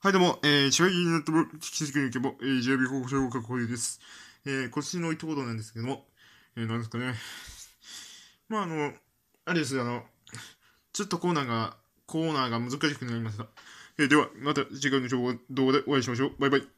はい、どうも、えー、千葉銀ネットブロック、引き続きけぼ、えー、JB 広告商学です。えー、今年の一言なんですけども、えー、なんですかね。まあ、あの、あれです、あの、ちょっとコーナーが、コーナーが難しくなりました。えー、では、また次回の動画でお会いしましょう。バイバイ。